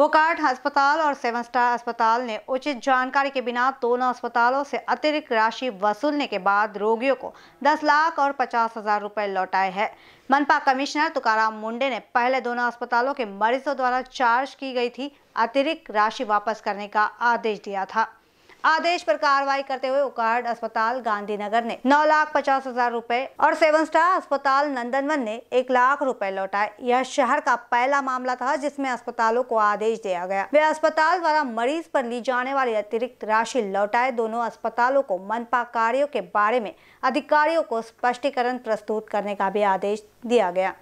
बोकार्ड अस्पताल और seven star अस्पताल ने उचित जानकारी के बिना दोनों अस्पतालों से अतिरिक्त राशि वसूलने के बाद रोगियों को 10 लाख और पचास हजार रुपए लौटाए हैं मनपा कमिश्नर तुकाराम मुंडे ने पहले दोनों अस्पतालों के मरीजों द्वारा चार्ज की गई थी अतिरिक्त राशि वापस करने का आदेश दिया था आदेश पर कार्रवाई करते हुए उकार्ड अस्पताल गांधीनगर ने नौ लाख पचास हजार रूपए और सेवन स्टार अस्पताल नंदनवन ने एक लाख रूपए लौटाए यह शहर का पहला मामला था जिसमें अस्पतालों को आदेश दिया गया वे अस्पताल द्वारा मरीज पर ली जाने वाली अतिरिक्त राशि लौटाए दोनों अस्पतालों को मनपा कार्यो के बारे में अधिकारियों को स्पष्टीकरण प्रस्तुत करने का भी आदेश दिया गया